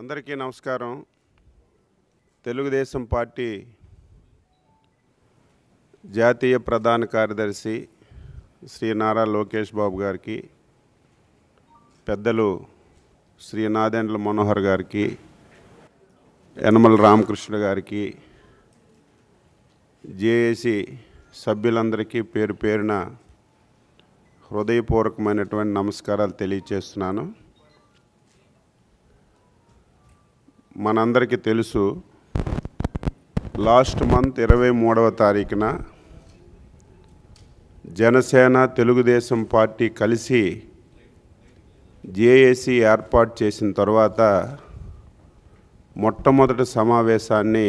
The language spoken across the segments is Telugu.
అందరికీ నమస్కారం తెలుగుదేశం పార్టీ జాతీయ ప్రధాన కార్యదర్శి శ్రీ నారా లోకేష్ బాబు గారికి పెద్దలు శ్రీ నాదెండ్ల మనోహర్ గారికి యనమల రామకృష్ణ గారికి జేఏసి సభ్యులందరికీ పేరు పేరున హృదయపూర్వకమైనటువంటి నమస్కారాలు తెలియచేస్తున్నాను మనందరికీ తెలుసు లాస్ట్ మంత్ ఇరవై మూడవ తారీఖున జనసేన తెలుగుదేశం పార్టీ కలిసి జేఏసీ ఏర్పాటు చేసిన తర్వాత మొట్టమొదటి సమావేశాన్ని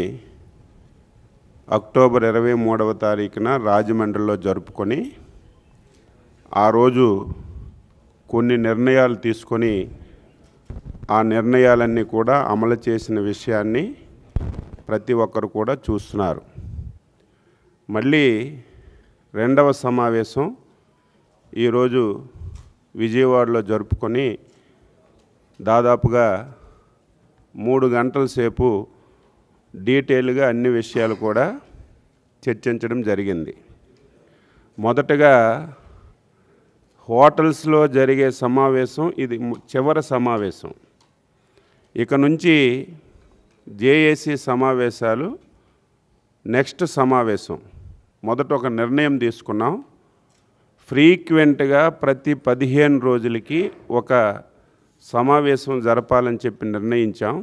అక్టోబర్ ఇరవై మూడవ తారీఖున రాజమండ్రిలో జరుపుకొని ఆ రోజు కొన్ని నిర్ణయాలు తీసుకొని ఆ నిర్ణయాలన్నీ కూడా అమలు చేసిన విషయాన్ని ప్రతి ఒక్కరు కూడా చూస్తున్నారు మళ్ళీ రెండవ సమావేశం ఈరోజు విజయవాడలో జరుపుకొని దాదాపుగా మూడు గంటల సేపు డీటెయిల్గా అన్ని విషయాలు కూడా చర్చించడం జరిగింది మొదటగా హోటల్స్లో జరిగే సమావేశం ఇది చివరి సమావేశం ఇక నుంచి జేఏసీ సమావేశాలు నెక్స్ట్ సమావేశం మొదట ఒక నిర్ణయం తీసుకున్నాం ఫ్రీక్వెంట్గా ప్రతి పదిహేను రోజులకి ఒక సమావేశం జరపాలని చెప్పి నిర్ణయించాం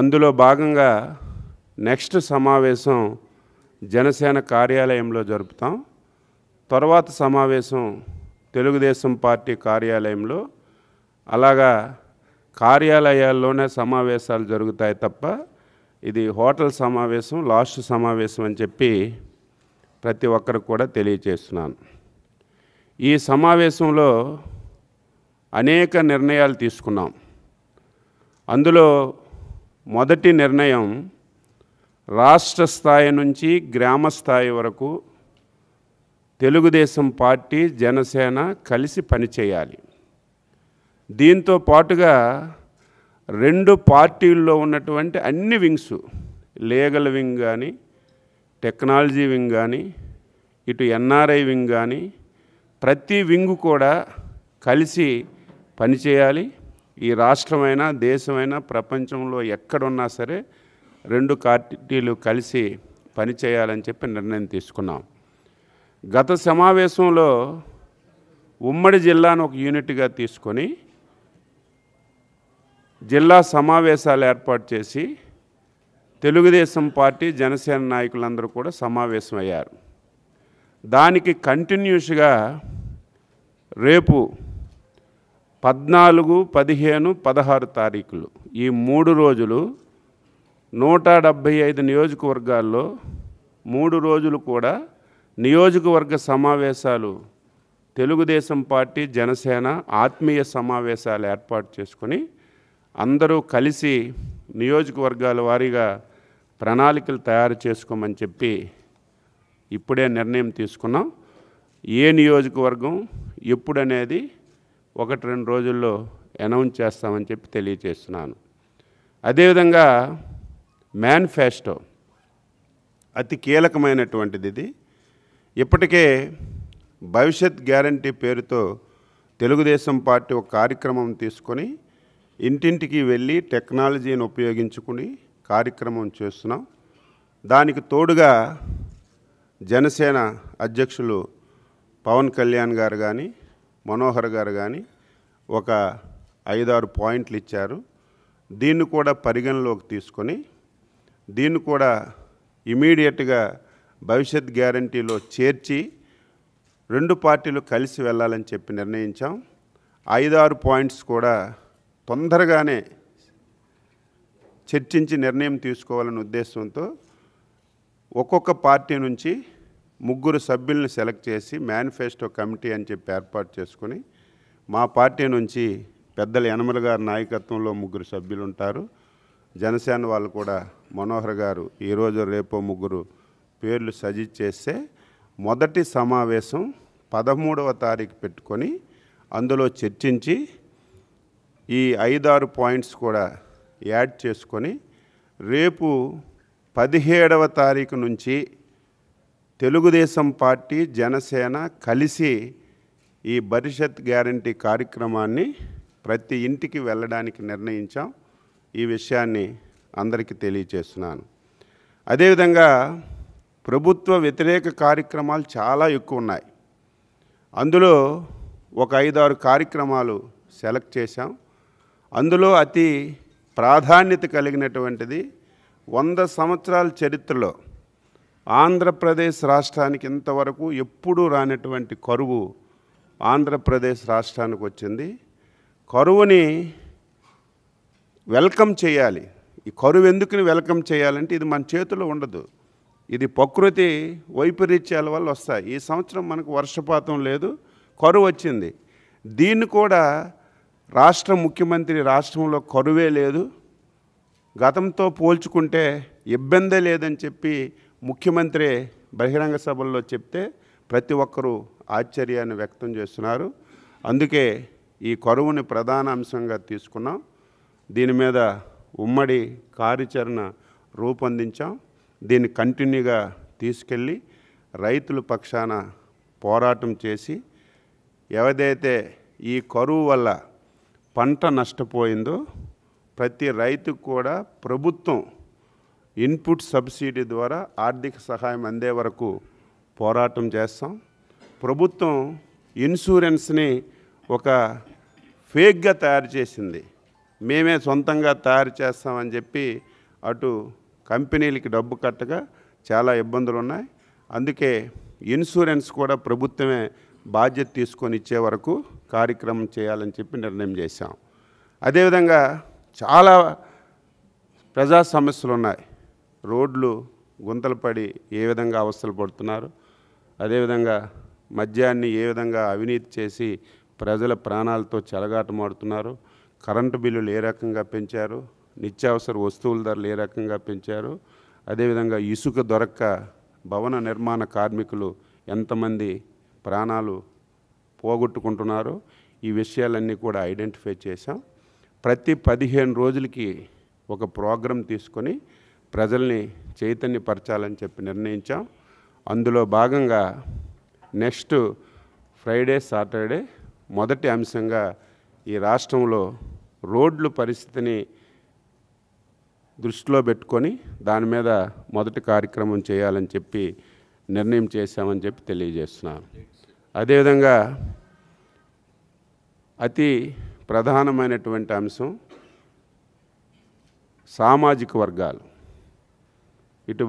అందులో భాగంగా నెక్స్ట్ సమావేశం జనసేన కార్యాలయంలో జరుపుతాం తర్వాత సమావేశం తెలుగుదేశం పార్టీ కార్యాలయంలో అలాగా కార్యాలయాల్లోనే సమావేశాలు జరుగుతాయి తప్ప ఇది హోటల్ సమావేశం లాస్ట్ సమావేశం అని చెప్పి ప్రతి ఒక్కరికి కూడా తెలియచేస్తున్నాను ఈ సమావేశంలో అనేక నిర్ణయాలు తీసుకున్నాం అందులో మొదటి నిర్ణయం రాష్ట్ర స్థాయి నుంచి గ్రామ స్థాయి వరకు తెలుగుదేశం పార్టీ జనసేన కలిసి పనిచేయాలి దీంతో పాటుగా రెండు పార్టీల్లో ఉన్నటువంటి అన్ని వింగ్స్ లీగల్ వింగ్ కానీ టెక్నాలజీ వింగ్ కానీ ఇటు ఎన్ఆర్ఐ వింగ్ కానీ ప్రతి వింగ్ కూడా కలిసి పనిచేయాలి ఈ రాష్ట్రమైనా దేశమైనా ప్రపంచంలో ఎక్కడున్నా సరే రెండు పార్టీలు కలిసి పనిచేయాలని చెప్పి నిర్ణయం తీసుకున్నాం గత సమావేశంలో ఉమ్మడి జిల్లాను ఒక యూనిట్గా తీసుకొని జిల్లా సమావేశాలు ఏర్పాటు చేసి తెలుగుదేశం పార్టీ జనసేన నాయకులందరూ కూడా సమావేశమయ్యారు దానికి కంటిన్యూస్గా రేపు పద్నాలుగు పదిహేను పదహారు తారీఖులు ఈ మూడు రోజులు నూట డెబ్భై ఐదు నియోజకవర్గాల్లో మూడు రోజులు కూడా నియోజకవర్గ సమావేశాలు తెలుగుదేశం పార్టీ జనసేన ఆత్మీయ సమావేశాలు ఏర్పాటు చేసుకొని అందరూ కలిసి నియోజకవర్గాల వారీగా ప్రణాళికలు తయారు చేసుకోమని చెప్పి ఇప్పుడే నిర్ణయం తీసుకున్నాం ఏ నియోజకవర్గం ఎప్పుడనేది ఒకటి రెండు రోజుల్లో అనౌన్స్ చేస్తామని చెప్పి తెలియజేస్తున్నాను అదేవిధంగా మేనిఫెస్టో అతి కీలకమైనటువంటిది ఇది ఇప్పటికే భవిష్యత్ గ్యారంటీ పేరుతో తెలుగుదేశం పార్టీ ఒక కార్యక్రమం తీసుకొని ఇంటింటికి వెళ్ళి టెక్నాలజీని ఉపయోగించుకుని కార్యక్రమం చేస్తున్నాం దానికి తోడుగా జనసేన అధ్యక్షులు పవన్ కళ్యాణ్ గారు కానీ మనోహర్ గారు కానీ ఒక ఐదారు పాయింట్లు ఇచ్చారు దీన్ని కూడా పరిగణలోకి తీసుకొని దీన్ని కూడా ఇమీడియట్గా భవిష్యత్ గ్యారంటీలో చేర్చి రెండు పార్టీలు కలిసి వెళ్ళాలని చెప్పి నిర్ణయించాం ఐదారు పాయింట్స్ కూడా తొందరగానే చర్చించి నిర్ణయం తీసుకోవాలనే ఉద్దేశంతో ఒక్కొక్క పార్టీ నుంచి ముగ్గురు సభ్యుల్ని సెలెక్ట్ చేసి మేనిఫెస్టో కమిటీ అని చెప్పి ఏర్పాటు చేసుకొని మా పార్టీ నుంచి పెద్దల యనమల గారి నాయకత్వంలో ముగ్గురు సభ్యులు ఉంటారు జనసేన వాళ్ళు కూడా మనోహర్ గారు ఈరోజు రేపో ముగ్గురు పేర్లు సజెస్ట్ చేస్తే మొదటి సమావేశం పదమూడవ తారీఖు పెట్టుకొని అందులో చర్చించి ఈ ఐదారు పాయింట్స్ కూడా యాడ్ చేసుకొని రేపు పదిహేడవ తారీఖు నుంచి తెలుగుదేశం పార్టీ జనసేన కలిసి ఈ భవిష్యత్ గ్యారంటీ కార్యక్రమాన్ని ప్రతి ఇంటికి వెళ్ళడానికి నిర్ణయించాం ఈ విషయాన్ని అందరికీ తెలియచేస్తున్నాను అదేవిధంగా ప్రభుత్వ వ్యతిరేక కార్యక్రమాలు చాలా ఎక్కువ ఉన్నాయి అందులో ఒక ఐదారు కార్యక్రమాలు సెలెక్ట్ చేశాం అందులో అతి ప్రాధాన్యత కలిగినటువంటిది వంద సంవత్సరాల చరిత్రలో ఆంధ్రప్రదేశ్ రాష్ట్రానికి ఇంతవరకు ఎప్పుడూ రానటువంటి కరువు ఆంధ్రప్రదేశ్ రాష్ట్రానికి వచ్చింది కరువుని వెల్కమ్ చేయాలి ఈ కరువు ఎందుకుని వెల్కమ్ చేయాలంటే ఇది మన చేతిలో ఉండదు ఇది ప్రకృతి వైపరీత్యాల వల్ల వస్తాయి ఈ సంవత్సరం మనకు వర్షపాతం లేదు కరువు వచ్చింది దీన్ని కూడా రాష్ట్ర ముఖ్యమంత్రి రాష్ట్రంలో కరువే లేదు గతంతో పోల్చుకుంటే ఇబ్బందే లేదని చెప్పి ముఖ్యమంత్రి బహిరంగ సభల్లో చెప్తే ప్రతి ఒక్కరూ ఆశ్చర్యాన్ని వ్యక్తం చేస్తున్నారు అందుకే ఈ కరువుని ప్రధాన అంశంగా తీసుకున్నాం దీని మీద ఉమ్మడి కార్యాచరణ రూపొందించాం దీన్ని కంటిన్యూగా తీసుకెళ్ళి రైతుల పక్షాన పోరాటం చేసి ఎవదైతే ఈ కరువు వల్ల పంట నష్టపోయిందో ప్రతి రైతుకు కూడా ప్రభుత్వం ఇన్పుట్ సబ్సిడీ ద్వారా ఆర్థిక సహాయం అందే వరకు పోరాటం చేస్తాం ప్రభుత్వం ఇన్సూరెన్స్ని ఒక ఫేక్గా తయారు చేసింది మేమే సొంతంగా తయారు చేస్తామని చెప్పి అటు కంపెనీలకి డబ్బు కట్టగా చాలా ఇబ్బందులు ఉన్నాయి అందుకే ఇన్సూరెన్స్ కూడా ప్రభుత్వమే బాధ్యత తీసుకొని ఇచ్చే వరకు కార్యక్రమం చేయాలని చెప్పి నిర్ణయం చేశాం అదేవిధంగా చాలా ప్రజా సమస్యలు ఉన్నాయి రోడ్లు గుంతలు పడి ఏ విధంగా అవస్థలు పడుతున్నారు అదేవిధంగా మద్యాన్ని ఏ విధంగా అవినీతి చేసి ప్రజల ప్రాణాలతో చెలగాటమాడుతున్నారు కరెంటు బిల్లులు ఏ రకంగా పెంచారు నిత్యావసర వస్తువుల ధరలు ఏ రకంగా పెంచారు అదేవిధంగా ఇసుక దొరక్క భవన నిర్మాణ కార్మికులు ఎంతమంది ప్రాణాలు పోగొట్టుకుంటున్నారు ఈ విషయాలన్నీ కూడా ఐడెంటిఫై చేశాం ప్రతి పదిహేను రోజులకి ఒక ప్రోగ్రాం తీసుకొని ప్రజల్ని చైతన్యపరచాలని చెప్పి నిర్ణయించాం అందులో భాగంగా నెక్స్ట్ ఫ్రైడే సాటర్డే మొదటి అంశంగా ఈ రాష్ట్రంలో రోడ్లు పరిస్థితిని దృష్టిలో పెట్టుకొని దాని మీద మొదటి కార్యక్రమం చేయాలని చెప్పి నిర్ణయం చేశామని చెప్పి తెలియజేస్తున్నాను అదేవిధంగా అతి ప్రధానమైనటువంటి అంశం సామాజిక వర్గాలు ఇటు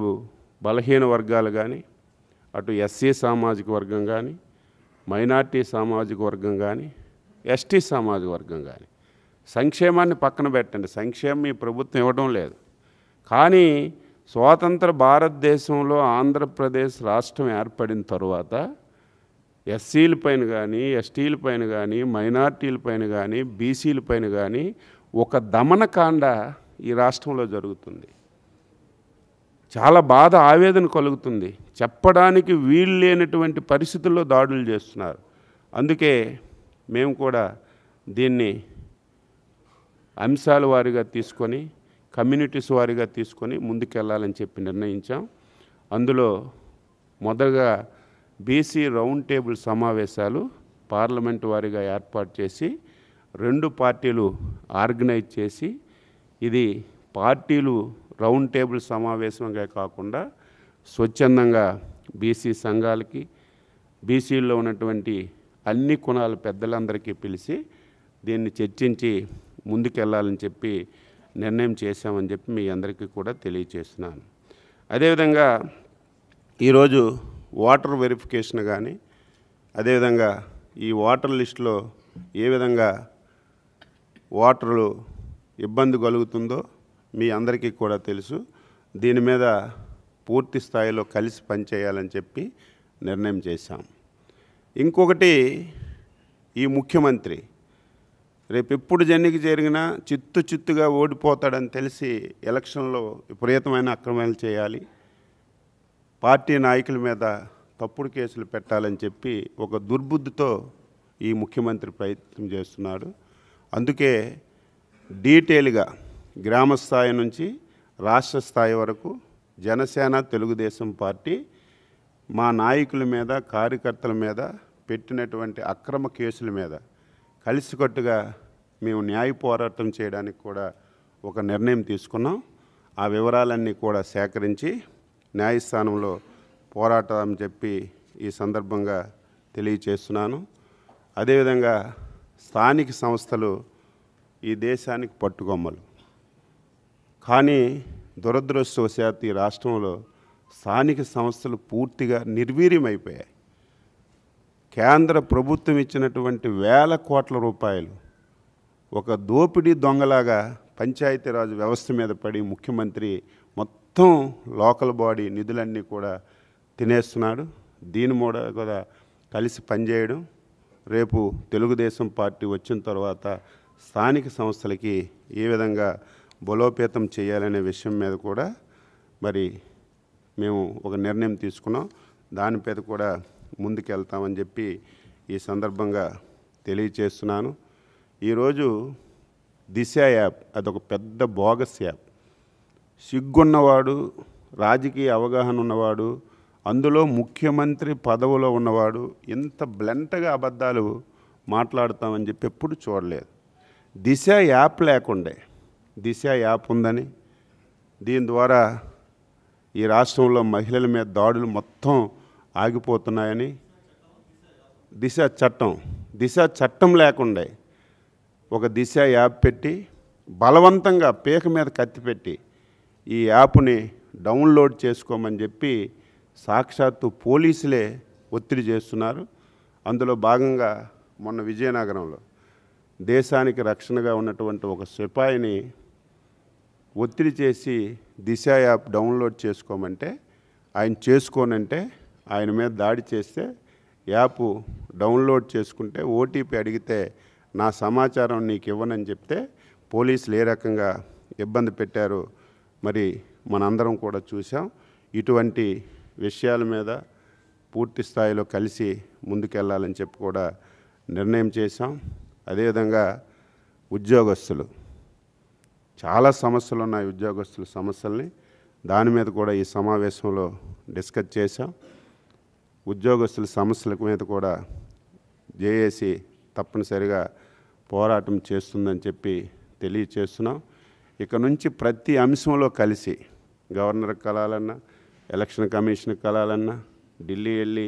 బలహీన వర్గాలు కానీ అటు ఎస్సీ సామాజిక వర్గం కానీ మైనార్టీ సామాజిక వర్గం కానీ ఎస్టీ సామాజిక వర్గం కానీ సంక్షేమాన్ని పక్కన పెట్టండి సంక్షేమం ఈ ప్రభుత్వం ఇవ్వడం లేదు కానీ స్వాతంత్ర భారతదేశంలో ఆంధ్రప్రదేశ్ రాష్ట్రం ఏర్పడిన తరువాత ఎస్సీల పైన కానీ ఎస్టీల పైన కానీ మైనార్టీల పైన కానీ బీసీల పైన కానీ ఒక దమనకాండ ఈ రాష్ట్రంలో జరుగుతుంది చాలా బాధ ఆవేదన కలుగుతుంది చెప్పడానికి వీలు లేనటువంటి పరిస్థితుల్లో దాడులు చేస్తున్నారు అందుకే మేము కూడా దీన్ని అంశాల వారిగా తీసుకొని కమ్యూనిటీస్ వారిగా తీసుకొని ముందుకెళ్ళాలని చెప్పి నిర్ణయించాం అందులో మొదటగా బీసీ రౌండ్ టేబుల్ సమావేశాలు పార్లమెంట్ వారిగా ఏర్పాటు చేసి రెండు పార్టీలు ఆర్గనైజ్ చేసి ఇది పార్టీలు రౌండ్ టేబుల్ సమావేశంగా కాకుండా స్వచ్ఛందంగా బీసీ సంఘాలకి బీసీల్లో ఉన్నటువంటి అన్ని కుణాల పెద్దలందరికీ పిలిచి దీన్ని చర్చించి ముందుకెళ్లాలని చెప్పి నిర్ణయం చేశామని చెప్పి మీ అందరికీ కూడా తెలియచేస్తున్నాను అదేవిధంగా ఈరోజు వాటర్ వెరిఫికేషన్ కానీ అదేవిధంగా ఈ వాటర్ లిస్టులో ఏ విధంగా వాటర్లు ఇబ్బంది కలుగుతుందో మీ అందరికీ కూడా తెలుసు దీని మీద పూర్తి స్థాయిలో కలిసి పనిచేయాలని చెప్పి నిర్ణయం చేశాం ఇంకొకటి ఈ ముఖ్యమంత్రి రేపు ఎప్పుడు జన్నికి జరిగినా చిత్తు చిత్తుగా ఓడిపోతాడని తెలిసి ఎలక్షన్లో విపరీతమైన అక్రమాలు చేయాలి పార్టీ నాయకుల మీద తప్పుడు కేసులు పెట్టాలని చెప్పి ఒక దుర్బుద్ధితో ఈ ముఖ్యమంత్రి ప్రయత్నం చేస్తున్నాడు అందుకే డీటెయిల్గా గ్రామ స్థాయి నుంచి రాష్ట్ర స్థాయి వరకు జనసేన తెలుగుదేశం పార్టీ మా నాయకుల మీద కార్యకర్తల మీద పెట్టినటువంటి అక్రమ కేసుల మీద కలిసికట్టుగా మేము న్యాయ పోరాటం చేయడానికి కూడా ఒక నిర్ణయం తీసుకున్నాం ఆ వివరాలన్నీ కూడా సేకరించి న్యాయస్థానంలో పోరాటం చెప్పి ఈ సందర్భంగా తెలియచేస్తున్నాను అదేవిధంగా స్థానిక సంస్థలు ఈ దేశానికి పట్టుకొమ్మలు కానీ దురదృష్టవశాత్తు ఈ రాష్ట్రంలో స్థానిక సంస్థలు పూర్తిగా నిర్వీర్యమైపోయాయి కేంద్ర ప్రభుత్వం ఇచ్చినటువంటి వేల కోట్ల రూపాయలు ఒక దోపిడీ దొంగలాగా పంచాయతీరాజ్ వ్యవస్థ మీద పడి ముఖ్యమంత్రి మొత్తం లోకల్ బాడీ నిధులన్నీ కూడా తినేస్తున్నాడు దీని మూడ కూడా కలిసి పనిచేయడం రేపు తెలుగుదేశం పార్టీ వచ్చిన తర్వాత స్థానిక సంస్థలకి ఏ విధంగా బలోపేతం చేయాలనే విషయం మీద కూడా మరి మేము ఒక నిర్ణయం తీసుకున్నాం దానిపైన కూడా ముందుకెళ్తామని చెప్పి ఈ సందర్భంగా తెలియచేస్తున్నాను ఈరోజు దిశ యాప్ అదొక పెద్ద బోగస్ యాప్ సిగ్గున్నవాడు రాజకీయ అవగాహన ఉన్నవాడు అందులో ముఖ్యమంత్రి పదవిలో ఉన్నవాడు ఇంత బ్లంట్గా అబద్ధాలు మాట్లాడతామని చెప్పి ఎప్పుడు చూడలేదు దిశ యాప్ లేకుండే దిశ యాప్ ఉందని దీని ద్వారా ఈ రాష్ట్రంలో మహిళల మీద దాడులు మొత్తం ఆగిపోతున్నాయని దిశ చట్టం దిశ చట్టం లేకుండే ఒక దిశ యాప్ పెట్టి బలవంతంగా పీక మీద కత్తి పెట్టి ఈ యాప్ని డౌన్లోడ్ చేసుకోమని చెప్పి సాక్షాత్తు పోలీసులే ఒత్తిడి చేస్తున్నారు అందులో భాగంగా మొన్న విజయనగరంలో దేశానికి రక్షణగా ఉన్నటువంటి ఒక సిపాయిని ఒత్తిడి చేసి దిశ యాప్ డౌన్లోడ్ చేసుకోమంటే ఆయన చేసుకోనంటే ఆయన మీద దాడి చేస్తే యాప్ డౌన్లోడ్ చేసుకుంటే ఓటీపీ అడిగితే నా సమాచారం నీకు ఇవ్వనని చెప్తే పోలీసులు ఏ రకంగా ఇబ్బంది పెట్టారు మరి మనందరం కూడా చూసాం ఇటువంటి విషయాల మీద పూర్తి స్థాయిలో కలిసి ముందుకెళ్ళాలని చెప్పి కూడా నిర్ణయం చేశాం అదేవిధంగా ఉద్యోగస్తులు చాలా సమస్యలు ఉన్నాయి ఉద్యోగస్తుల సమస్యల్ని దాని మీద కూడా ఈ సమావేశంలో డిస్కస్ చేశాం ఉద్యోగస్తుల సమస్యల మీద కూడా జేఏసీ తప్పనిసరిగా పోరాటం చేస్తుందని చెప్పి తెలియచేస్తున్నాం ఇక నుంచి ప్రతి అంశంలో కలిసి గవర్నర్ కలాలన్నా ఎలక్షన్ కమిషన్ కలాలన్నా ఢిల్లీ వెళ్ళి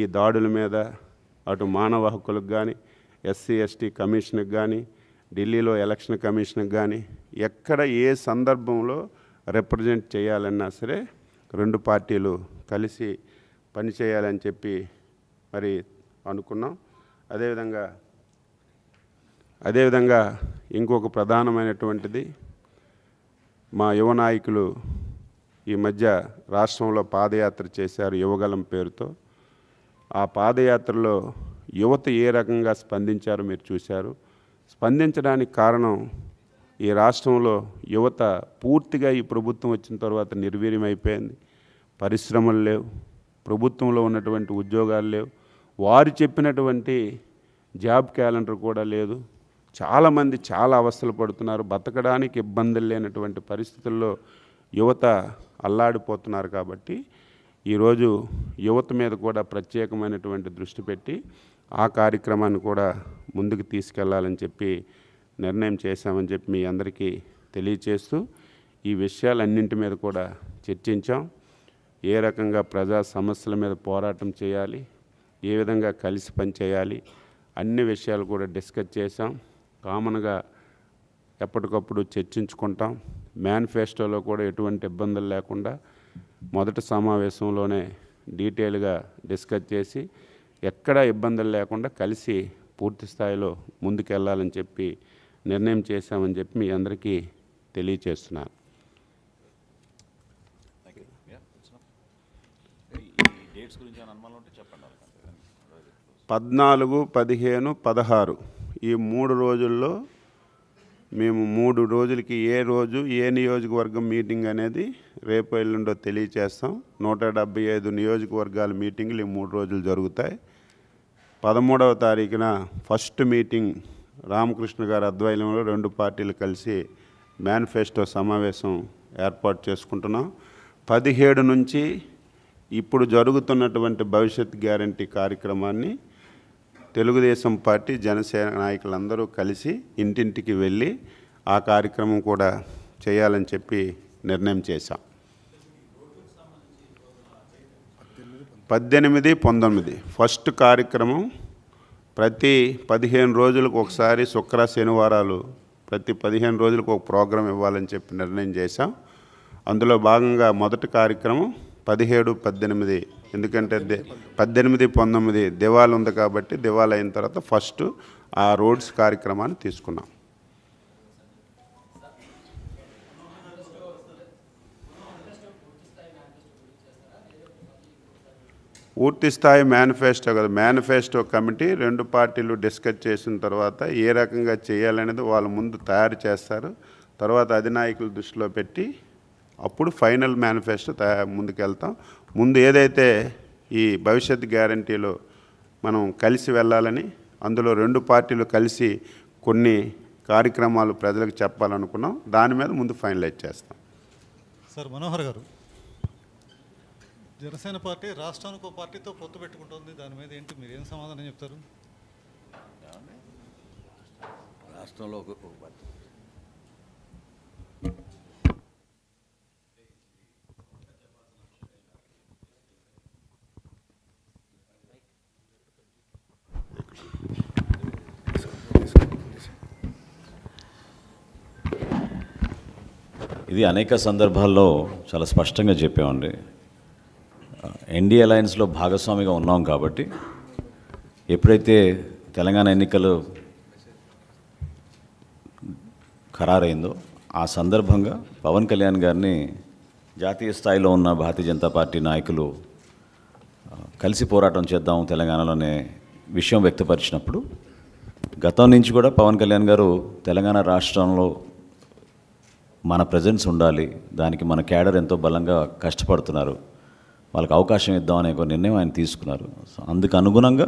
ఈ దాడుల మీద అటు మానవ హక్కులకు కానీ ఎస్సీ ఎస్టీ కమిషన్కి కానీ ఢిల్లీలో ఎలక్షన్ కమిషన్కి కానీ ఎక్కడ ఏ సందర్భంలో రిప్రజెంట్ చేయాలన్నా సరే రెండు పార్టీలు కలిసి పనిచేయాలని చెప్పి మరి అనుకున్నాం అదేవిధంగా అదేవిధంగా ఇంకొక ప్రధానమైనటువంటిది మా యువ నాయకులు ఈ మధ్య రాష్ట్రంలో పాదయాత్ర చేశారు యువగలం పేరుతో ఆ పాదయాత్రలో యువత ఏ రకంగా స్పందించారో మీరు చూశారు స్పందించడానికి కారణం ఈ రాష్ట్రంలో యువత పూర్తిగా ఈ ప్రభుత్వం వచ్చిన తర్వాత నిర్వీర్యమైపోయింది పరిశ్రమలు లేవు ప్రభుత్వంలో ఉన్నటువంటి ఉద్యోగాలు లేవు వారు చెప్పినటువంటి జాబ్ క్యాలెండర్ కూడా లేదు చాలామంది చాలా అవస్థలు పడుతున్నారు బతకడానికి ఇబ్బందులు లేనటువంటి పరిస్థితుల్లో యువత అల్లాడిపోతున్నారు కాబట్టి ఈరోజు యువత మీద కూడా ప్రత్యేకమైనటువంటి దృష్టి పెట్టి ఆ కార్యక్రమాన్ని కూడా ముందుకు తీసుకెళ్లాలని చెప్పి నిర్ణయం చేశామని చెప్పి మీ అందరికీ తెలియచేస్తూ ఈ విషయాలన్నింటి మీద కూడా చర్చించాం ఏ రకంగా ప్రజా సమస్యల మీద పోరాటం చేయాలి ఏ విధంగా కలిసి పనిచేయాలి అన్ని విషయాలు కూడా డిస్కస్ చేశాం కామన్గా ఎప్పటికప్పుడు చర్చించుకుంటాం మేనిఫెస్టోలో కూడా ఎటువంటి ఇబ్బందులు లేకుండా మొదటి సమావేశంలోనే డీటెయిల్గా డిస్కస్ చేసి ఎక్కడ ఇబ్బందులు లేకుండా కలిసి పూర్తి స్థాయిలో ముందుకెళ్ళాలని చెప్పి నిర్ణయం చేశామని చెప్పి మీ అందరికీ తెలియచేస్తున్నాను పద్నాలుగు పదిహేను పదహారు ఈ మూడు రోజుల్లో మేము మూడు రోజులకి ఏ రోజు ఏ నియోజకవర్గం మీటింగ్ అనేది రేపు ఎల్లుండో తెలియచేస్తాం నూట డెబ్బై ఐదు నియోజకవర్గాల మీటింగ్లు ఈ మూడు రోజులు జరుగుతాయి పదమూడవ తారీఖున ఫస్ట్ మీటింగ్ రామకృష్ణ గారి ఆధ్వర్యంలో రెండు పార్టీలు కలిసి మేనిఫెస్టో సమావేశం ఏర్పాటు చేసుకుంటున్నాం పదిహేడు నుంచి ఇప్పుడు జరుగుతున్నటువంటి భవిష్యత్ గ్యారంటీ కార్యక్రమాన్ని తెలుగుదేశం పార్టీ జనసేన నాయకులందరూ కలిసి ఇంటింటికి వెళ్ళి ఆ కార్యక్రమం కూడా చేయాలని చెప్పి నిర్ణయం చేశాం పద్దెనిమిది పంతొమ్మిది ఫస్ట్ కార్యక్రమం ప్రతి పదిహేను రోజులకు ఒకసారి శుక్ర శనివారాలు ప్రతి పదిహేను రోజులకు ఒక ప్రోగ్రాం ఇవ్వాలని చెప్పి నిర్ణయం చేశాం అందులో భాగంగా మొదటి కార్యక్రమం పదిహేడు పద్దెనిమిది ఎందుకంటే పద్దెనిమిది పంతొమ్మిది దివాళ ఉంది కాబట్టి దివాళ అయిన తర్వాత ఫస్ట్ ఆ రోడ్స్ కార్యక్రమాన్ని తీసుకున్నాం పూర్తి స్థాయి మేనిఫెస్టో కదా మేనిఫెస్టో కమిటీ రెండు పార్టీలు డిస్కస్ చేసిన తర్వాత ఏ రకంగా చేయాలనేది వాళ్ళ ముందు తయారు చేస్తారు తర్వాత అధినాయకులు దృష్టిలో పెట్టి అప్పుడు ఫైనల్ మేనిఫెస్టో ముందుకు ముందుకెళ్తాం ముందు ఏదైతే ఈ భవిష్యత్ గ్యారంటీలో మనం కలిసి వెళ్ళాలని అందులో రెండు పార్టీలు కలిసి కొన్ని కార్యక్రమాలు ప్రజలకు చెప్పాలనుకున్నాం దాని మీద ముందు ఫైనలైజ్ చేస్తాం సార్ మనోహర్ గారు జనసేన పార్టీ రాష్ట్రానికి ఒక పార్టీతో పొత్తు పెట్టుకుంటుంది దాని మీద ఏంటి మీరు ఏం సమాధానం చెప్తారు రాష్ట్రంలో ఒక పార్టీ ఇది అనేక సందర్భాల్లో చాలా స్పష్టంగా చెప్పామండి ఎన్డీఏ అలయన్స్లో భాగస్వామిగా ఉన్నాం కాబట్టి ఎప్పుడైతే తెలంగాణ ఎన్నికలు ఖరారైందో ఆ సందర్భంగా పవన్ కళ్యాణ్ గారిని జాతీయ స్థాయిలో ఉన్న భారతీయ జనతా పార్టీ నాయకులు కలిసి పోరాటం చేద్దాం తెలంగాణలోనే విషయం వ్యక్తపరిచినప్పుడు గతం నుంచి కూడా పవన్ కళ్యాణ్ గారు తెలంగాణ రాష్ట్రంలో మన ప్రజెన్స్ ఉండాలి దానికి మన క్యాడర్ ఎంతో బలంగా కష్టపడుతున్నారు వాళ్ళకి అవకాశం ఇద్దామనే ఒక నిర్ణయం ఆయన తీసుకున్నారు సో అందుకు అనుగుణంగా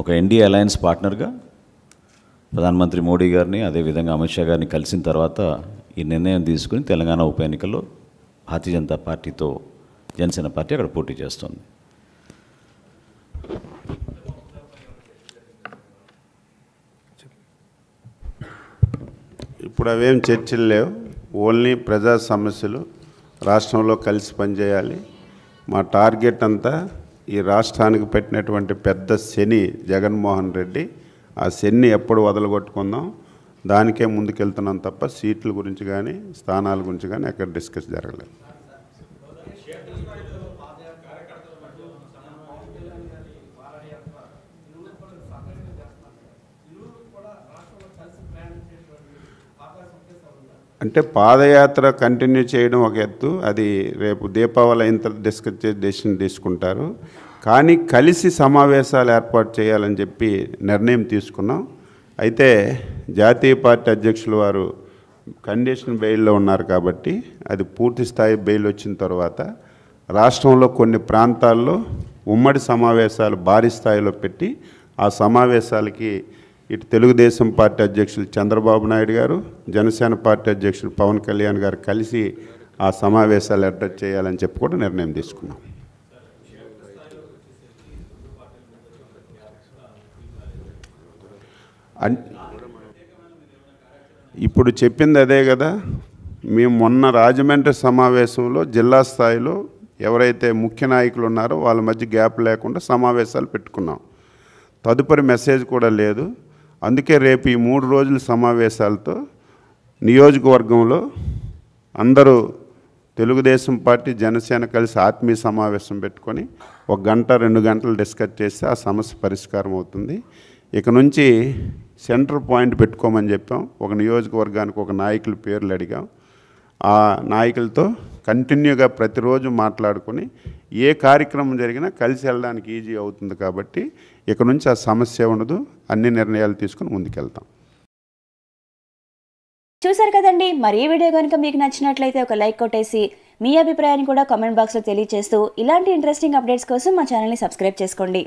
ఒక ఎన్డీఏ అలయన్స్ పార్ట్నర్గా ప్రధానమంత్రి మోడీ గారిని అదేవిధంగా అమిత్ షా గారిని కలిసిన తర్వాత ఈ నిర్ణయం తీసుకుని తెలంగాణ ఉప ఎన్నికల్లో భారతీయ జనతా పార్టీతో జనసేన పార్టీ అక్కడ పోటీ చేస్తుంది ఇప్పుడు అవేం చర్చలు లేవు ఓన్లీ ప్రజా సమస్యలు రాష్ట్రంలో కలిసి పనిచేయాలి మా టార్గెట్ అంతా ఈ రాష్ట్రానికి పెట్టినటువంటి పెద్ద శని జగన్మోహన్ రెడ్డి ఆ శని ఎప్పుడు వదలగొట్టుకుందాం దానికే ముందుకెళ్తున్నాం తప్ప సీట్ల గురించి కానీ స్థానాల గురించి కానీ ఎక్కడ డిస్కస్ జరగలేదు అంటే పాదయాత్ర కంటిన్యూ చేయడం ఒక ఎత్తు అది రేపు దీపావళి అయిన తర్వాత డిస్కస్ చేసి డెసిషన్ తీసుకుంటారు కానీ కలిసి సమావేశాలు ఏర్పాటు చేయాలని చెప్పి నిర్ణయం తీసుకున్నాం అయితే జాతీయ పార్టీ అధ్యక్షులు వారు కండిషన్ బెయిల్లో ఉన్నారు కాబట్టి అది పూర్తి స్థాయి బెయిల్ వచ్చిన తర్వాత రాష్ట్రంలో కొన్ని ప్రాంతాల్లో ఉమ్మడి సమావేశాలు భారీ స్థాయిలో పెట్టి ఆ సమావేశాలకి ఇటు తెలుగుదేశం పార్టీ అధ్యక్షులు చంద్రబాబు నాయుడు గారు జనసేన పార్టీ అధ్యక్షులు పవన్ కళ్యాణ్ గారు కలిసి ఆ సమావేశాలు అడ్రస్ చేయాలని చెప్పి కూడా నిర్ణయం తీసుకున్నాం ఇప్పుడు చెప్పింది అదే కదా మేము మొన్న రాజమండ్రి సమావేశంలో జిల్లా స్థాయిలో ఎవరైతే ముఖ్య నాయకులు ఉన్నారో వాళ్ళ మధ్య గ్యాప్ లేకుండా సమావేశాలు పెట్టుకున్నాం తదుపరి మెసేజ్ కూడా లేదు అందుకే రేపు ఈ మూడు రోజుల సమావేశాలతో నియోజకవర్గంలో అందరూ తెలుగుదేశం పార్టీ జనసేన కలిసి ఆత్మీయ సమావేశం పెట్టుకొని ఒక గంట రెండు గంటలు డిస్కస్ చేస్తే ఆ సమస్య పరిష్కారం అవుతుంది ఇక నుంచి సెంటర్ పాయింట్ పెట్టుకోమని చెప్పాం ఒక నియోజకవర్గానికి ఒక నాయకుల పేర్లు అడిగాం ఆ నాయకులతో కంటిన్యూగా ప్రతిరోజు మాట్లాడుకొని ఏ కార్యక్రమం జరిగినా కలిసి వెళ్ళడానికి ఈజీ అవుతుంది కాబట్టి ఇక నుంచి ఆ సమస్య ఉండదు అన్ని నిర్ణయాలు తీసుకుని ముందుకెళ్తాం చూసారు కదండి మరి ఈ వీడియో కనుక మీకు నచ్చినట్లయితే ఒక లైక్ కొట్టేసి మీ అభిప్రాయాన్ని కూడా కామెంట్ బాక్స్లో తెలియజేస్తూ ఇలాంటి ఇంట్రెస్టింగ్ అప్డేట్స్ కోసం మా ఛానల్ని సబ్స్క్రైబ్ చేసుకోండి